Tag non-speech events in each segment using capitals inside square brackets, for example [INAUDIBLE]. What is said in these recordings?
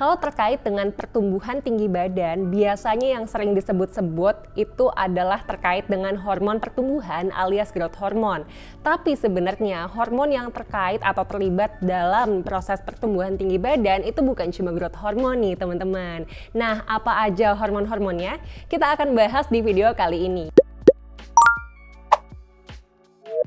Kalau terkait dengan pertumbuhan tinggi badan, biasanya yang sering disebut-sebut itu adalah terkait dengan hormon pertumbuhan alias growth hormone. Tapi sebenarnya hormon yang terkait atau terlibat dalam proses pertumbuhan tinggi badan itu bukan cuma growth hormone nih teman-teman. Nah, apa aja hormon-hormonnya? Kita akan bahas di video kali ini.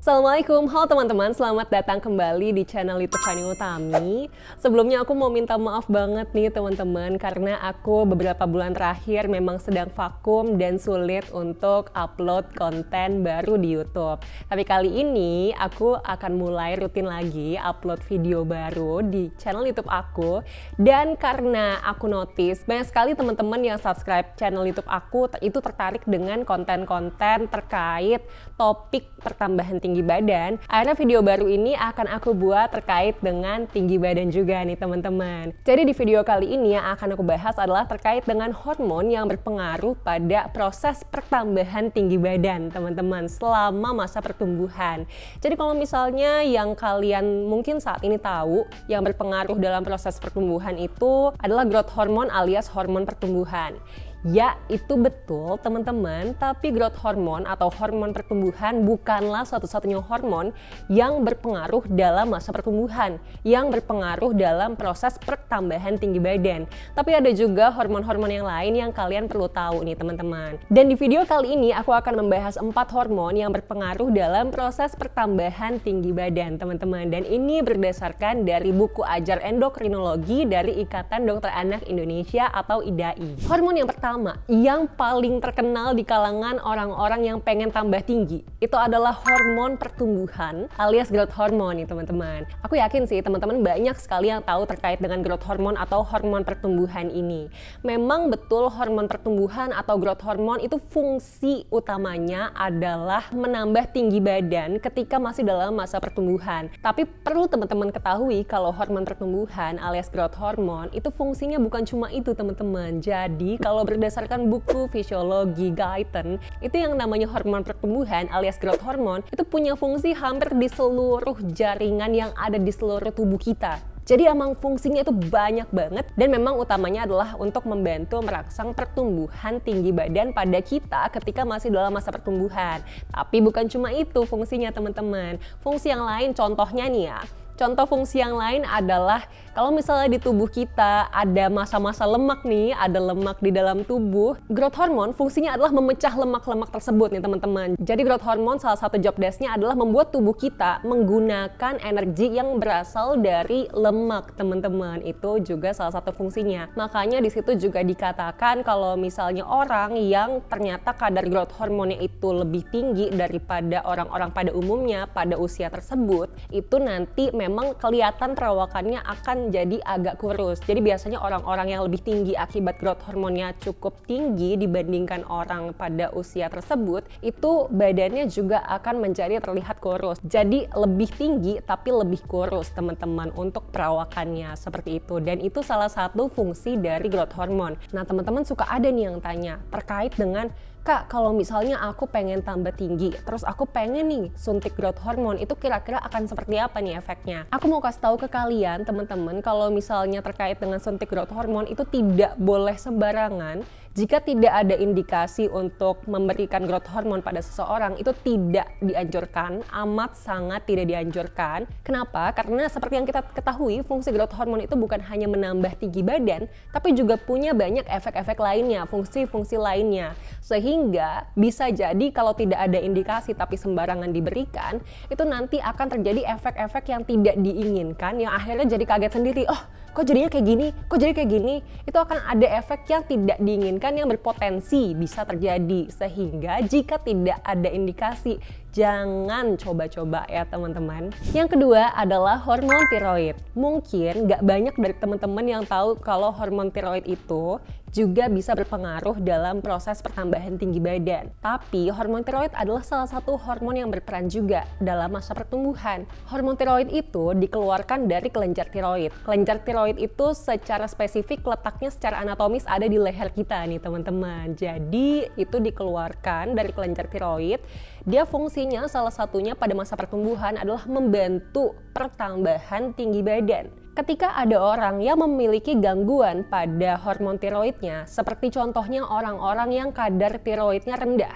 Assalamualaikum, halo teman-teman, selamat datang kembali di channel YouTube Chani Utami. Sebelumnya aku mau minta maaf banget nih teman-teman karena aku beberapa bulan terakhir memang sedang vakum dan sulit untuk upload konten baru di YouTube. Tapi kali ini aku akan mulai rutin lagi upload video baru di channel YouTube aku dan karena aku notice banyak sekali teman-teman yang subscribe channel YouTube aku itu tertarik dengan konten-konten terkait topik pertambahan tinggi tinggi badan, akhirnya video baru ini akan aku buat terkait dengan tinggi badan juga nih teman-teman. Jadi di video kali ini yang akan aku bahas adalah terkait dengan hormon yang berpengaruh pada proses pertambahan tinggi badan teman-teman selama masa pertumbuhan. Jadi kalau misalnya yang kalian mungkin saat ini tahu yang berpengaruh dalam proses pertumbuhan itu adalah growth hormone alias hormon pertumbuhan. Ya, itu betul teman-teman, tapi growth hormone atau hormon pertumbuhan bukanlah satu-satunya hormon yang berpengaruh dalam masa pertumbuhan, yang berpengaruh dalam proses pertambahan tinggi badan. Tapi ada juga hormon-hormon yang lain yang kalian perlu tahu nih teman-teman. Dan di video kali ini aku akan membahas empat hormon yang berpengaruh dalam proses pertambahan tinggi badan teman-teman. Dan ini berdasarkan dari buku ajar endokrinologi dari Ikatan Dokter Anak Indonesia atau IDAI. Hormon yang pertama pertama yang paling terkenal di kalangan orang-orang yang pengen tambah tinggi itu adalah hormon pertumbuhan alias growth hormone nih teman-teman. Aku yakin sih teman-teman banyak sekali yang tahu terkait dengan growth hormone atau hormon pertumbuhan ini. Memang betul hormon pertumbuhan atau growth hormone itu fungsi utamanya adalah menambah tinggi badan ketika masih dalam masa pertumbuhan. Tapi perlu teman-teman ketahui kalau hormon pertumbuhan alias growth hormone itu fungsinya bukan cuma itu teman-teman. Jadi kalau berbeda berdasarkan buku fisiologi Guyton, itu yang namanya hormon pertumbuhan alias growth hormon itu punya fungsi hampir di seluruh jaringan yang ada di seluruh tubuh kita. Jadi emang fungsinya itu banyak banget dan memang utamanya adalah untuk membantu merangsang pertumbuhan tinggi badan pada kita ketika masih dalam masa pertumbuhan. Tapi bukan cuma itu fungsinya teman-teman. Fungsi yang lain contohnya nih ya, Contoh fungsi yang lain adalah kalau misalnya di tubuh kita ada masa-masa lemak nih, ada lemak di dalam tubuh, growth hormone fungsinya adalah memecah lemak-lemak tersebut nih teman-teman. Jadi growth hormone salah satu job desknya adalah membuat tubuh kita menggunakan energi yang berasal dari lemak teman-teman. Itu juga salah satu fungsinya. Makanya di situ juga dikatakan kalau misalnya orang yang ternyata kadar growth hormonnya itu lebih tinggi daripada orang-orang pada umumnya pada usia tersebut, itu nanti memang memang kelihatan terawakannya akan jadi agak kurus. Jadi biasanya orang-orang yang lebih tinggi akibat growth hormonnya cukup tinggi dibandingkan orang pada usia tersebut, itu badannya juga akan menjadi terlihat kurus. Jadi lebih tinggi tapi lebih kurus teman-teman untuk perawakannya seperti itu. Dan itu salah satu fungsi dari growth hormon. Nah teman-teman suka ada nih yang tanya terkait dengan kak kalau misalnya aku pengen tambah tinggi terus aku pengen nih suntik growth hormone itu kira-kira akan seperti apa nih efeknya aku mau kasih tahu ke kalian teman-teman kalau misalnya terkait dengan suntik growth hormone itu tidak boleh sembarangan jika tidak ada indikasi untuk memberikan growth hormone pada seseorang itu tidak dianjurkan amat sangat tidak dianjurkan kenapa karena seperti yang kita ketahui fungsi growth hormone itu bukan hanya menambah tinggi badan tapi juga punya banyak efek-efek lainnya fungsi-fungsi lainnya sehingga sehingga bisa jadi kalau tidak ada indikasi tapi sembarangan diberikan, itu nanti akan terjadi efek-efek yang tidak diinginkan yang akhirnya jadi kaget sendiri. Oh, kok jadinya kayak gini? Kok jadi kayak gini? Itu akan ada efek yang tidak diinginkan yang berpotensi bisa terjadi. Sehingga jika tidak ada indikasi jangan coba-coba ya teman-teman. Yang kedua adalah hormon tiroid. Mungkin nggak banyak dari teman-teman yang tahu kalau hormon tiroid itu juga bisa berpengaruh dalam proses pertambahan tinggi badan. Tapi hormon tiroid adalah salah satu hormon yang berperan juga dalam masa pertumbuhan. Hormon tiroid itu dikeluarkan dari kelenjar tiroid. Kelenjar tiroid itu secara spesifik letaknya secara anatomis ada di leher kita nih teman-teman. Jadi itu dikeluarkan dari kelenjar tiroid. Dia fungsi Fungsinya salah satunya pada masa pertumbuhan adalah membantu pertambahan tinggi badan. Ketika ada orang yang memiliki gangguan pada hormon tiroidnya, seperti contohnya orang-orang yang kadar tiroidnya rendah.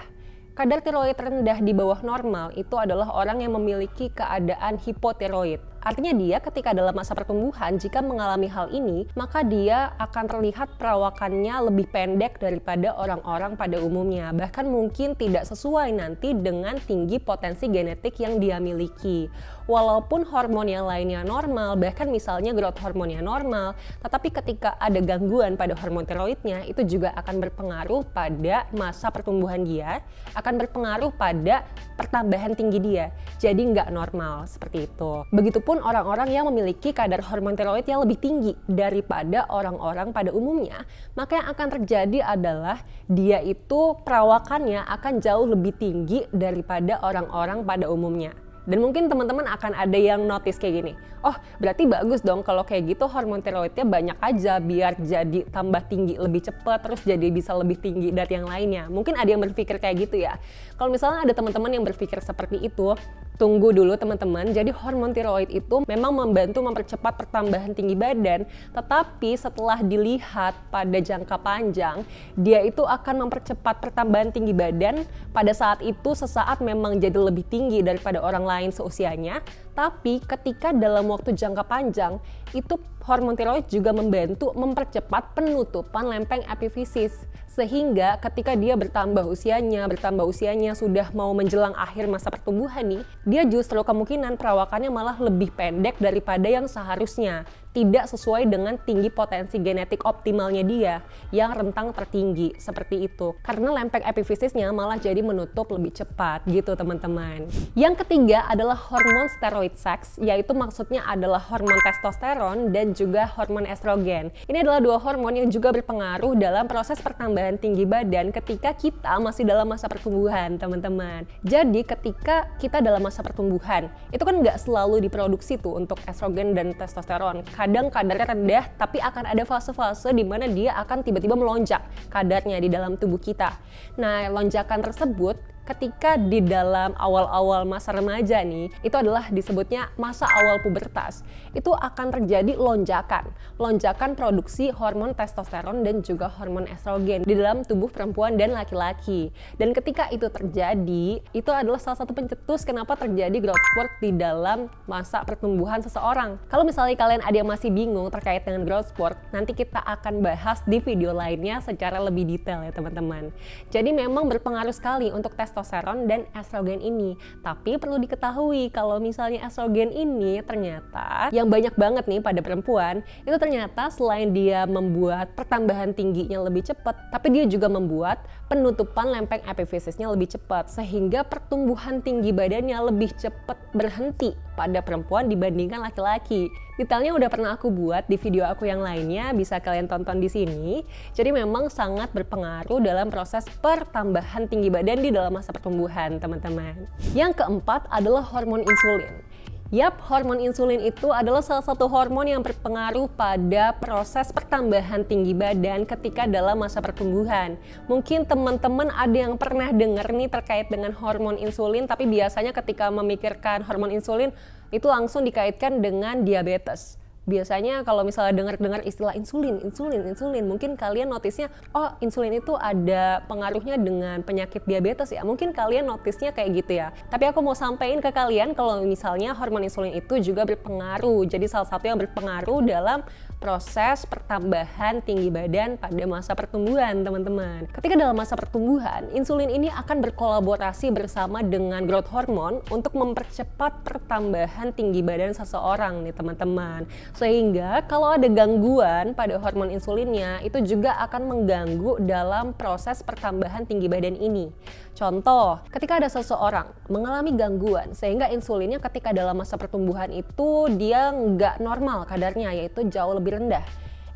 Kadar tiroid rendah di bawah normal itu adalah orang yang memiliki keadaan hipotiroid. Artinya dia ketika dalam masa pertumbuhan jika mengalami hal ini, maka dia akan terlihat perawakannya lebih pendek daripada orang-orang pada umumnya. Bahkan mungkin tidak sesuai nanti dengan tinggi potensi genetik yang dia miliki. Walaupun hormon yang lainnya normal, bahkan misalnya growth hormonnya normal, tetapi ketika ada gangguan pada hormon tiroidnya, itu juga akan berpengaruh pada masa pertumbuhan dia, akan berpengaruh pada pertambahan tinggi dia. Jadi nggak normal seperti itu. Begitupun orang-orang yang memiliki kadar hormon tiroid yang lebih tinggi daripada orang-orang pada umumnya, maka yang akan terjadi adalah dia itu perawakannya akan jauh lebih tinggi daripada orang-orang pada umumnya. Dan mungkin teman-teman akan ada yang notice kayak gini. Oh, berarti bagus dong kalau kayak gitu hormon tiroidnya banyak aja biar jadi tambah tinggi lebih cepat terus jadi bisa lebih tinggi dari yang lainnya. Mungkin ada yang berpikir kayak gitu ya. Kalau misalnya ada teman-teman yang berpikir seperti itu, tunggu dulu teman-teman. Jadi hormon tiroid itu memang membantu mempercepat pertambahan tinggi badan, tetapi setelah dilihat pada jangka panjang, dia itu akan mempercepat pertambahan tinggi badan pada saat itu sesaat memang jadi lebih tinggi daripada orang lain seusianya, tapi ketika dalam waktu jangka panjang, itu hormon tiroid juga membantu mempercepat penutupan lempeng epifisis. Sehingga ketika dia bertambah usianya, bertambah usianya sudah mau menjelang akhir masa pertumbuhan nih, dia justru kemungkinan perawakannya malah lebih pendek daripada yang seharusnya tidak sesuai dengan tinggi potensi genetik optimalnya dia yang rentang tertinggi seperti itu. Karena lempeng epifisisnya malah jadi menutup lebih cepat gitu teman-teman. Yang ketiga adalah hormon steroid sex, yaitu maksudnya adalah hormon testosteron dan juga hormon estrogen. Ini adalah dua hormon yang juga berpengaruh dalam proses pertambahan tinggi badan ketika kita masih dalam masa pertumbuhan teman-teman. Jadi ketika kita dalam masa pertumbuhan, itu kan nggak selalu diproduksi tuh untuk estrogen dan testosteron kadang kadarnya rendah, tapi akan ada fase-fase di mana dia akan tiba-tiba melonjak kadarnya di dalam tubuh kita. Nah, lonjakan tersebut ketika di dalam awal-awal masa remaja nih, itu adalah disebutnya masa awal pubertas. Itu akan terjadi lonjakan, lonjakan produksi hormon testosteron dan juga hormon estrogen di dalam tubuh perempuan dan laki-laki. Dan ketika itu terjadi, itu adalah salah satu pencetus kenapa terjadi growth spurt di dalam masa pertumbuhan seseorang. Kalau misalnya kalian ada yang masih bingung terkait dengan growth spurt, nanti kita akan bahas di video lainnya secara lebih detail ya teman-teman. Jadi memang berpengaruh sekali untuk testosteron testosteron dan estrogen ini. Tapi perlu diketahui kalau misalnya estrogen ini ternyata yang banyak banget nih pada perempuan itu ternyata selain dia membuat pertambahan tingginya lebih cepat, tapi dia juga membuat penutupan lempeng epifisisnya lebih cepat sehingga pertumbuhan tinggi badannya lebih cepat berhenti pada perempuan dibandingkan laki-laki. Detailnya udah pernah aku buat di video aku yang lainnya, bisa kalian tonton di sini. Jadi memang sangat berpengaruh dalam proses pertambahan tinggi badan di dalam masa pertumbuhan, teman-teman. Yang keempat adalah hormon insulin. Yap, hormon insulin itu adalah salah satu hormon yang berpengaruh pada proses pertambahan tinggi badan ketika dalam masa pertumbuhan. Mungkin teman-teman ada yang pernah dengar nih terkait dengan hormon insulin, tapi biasanya ketika memikirkan hormon insulin itu langsung dikaitkan dengan diabetes biasanya kalau misalnya dengar-dengar istilah insulin, insulin, insulin, mungkin kalian notisnya, oh insulin itu ada pengaruhnya dengan penyakit diabetes ya. Mungkin kalian notisnya kayak gitu ya. Tapi aku mau sampaikan ke kalian kalau misalnya hormon insulin itu juga berpengaruh. Jadi salah satu yang berpengaruh dalam proses pertambahan tinggi badan pada masa pertumbuhan, teman-teman. Ketika dalam masa pertumbuhan, insulin ini akan berkolaborasi bersama dengan growth hormone untuk mempercepat pertambahan tinggi badan seseorang nih, teman-teman. Sehingga kalau ada gangguan pada hormon insulinnya, itu juga akan mengganggu dalam proses pertambahan tinggi badan ini. Contoh, ketika ada seseorang mengalami gangguan sehingga insulinnya ketika dalam masa pertumbuhan itu dia nggak normal kadarnya, yaitu jauh lebih lebih rendah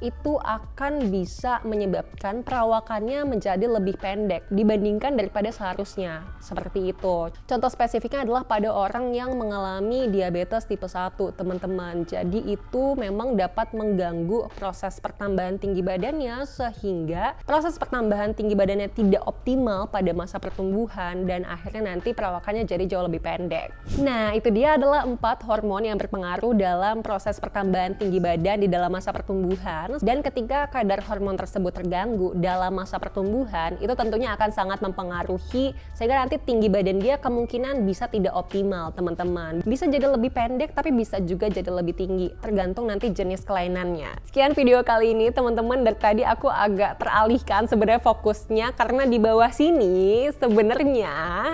itu akan bisa menyebabkan perawakannya menjadi lebih pendek dibandingkan daripada seharusnya. Seperti itu. Contoh spesifiknya adalah pada orang yang mengalami diabetes tipe 1, teman-teman. Jadi itu memang dapat mengganggu proses pertambahan tinggi badannya sehingga proses pertambahan tinggi badannya tidak optimal pada masa pertumbuhan dan akhirnya nanti perawakannya jadi jauh lebih pendek. Nah, itu dia adalah empat hormon yang berpengaruh dalam proses pertambahan tinggi badan di dalam masa pertumbuhan kesehatan dan ketika kadar hormon tersebut terganggu dalam masa pertumbuhan itu tentunya akan sangat mempengaruhi sehingga nanti tinggi badan dia kemungkinan bisa tidak optimal teman-teman bisa jadi lebih pendek tapi bisa juga jadi lebih tinggi tergantung nanti jenis kelainannya sekian video kali ini teman-teman dari tadi aku agak teralihkan sebenarnya fokusnya karena di bawah sini sebenarnya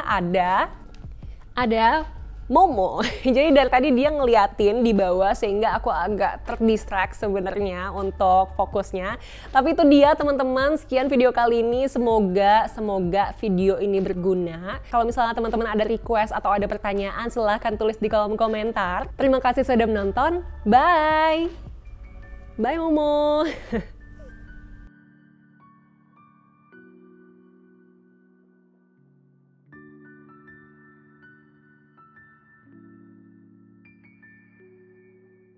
ada ada Momo. [LAUGHS] Jadi dari tadi dia ngeliatin di bawah sehingga aku agak terdistract sebenarnya untuk fokusnya. Tapi itu dia teman-teman, sekian video kali ini. Semoga semoga video ini berguna. Kalau misalnya teman-teman ada request atau ada pertanyaan silahkan tulis di kolom komentar. Terima kasih sudah menonton. Bye. Bye Momo. [LAUGHS]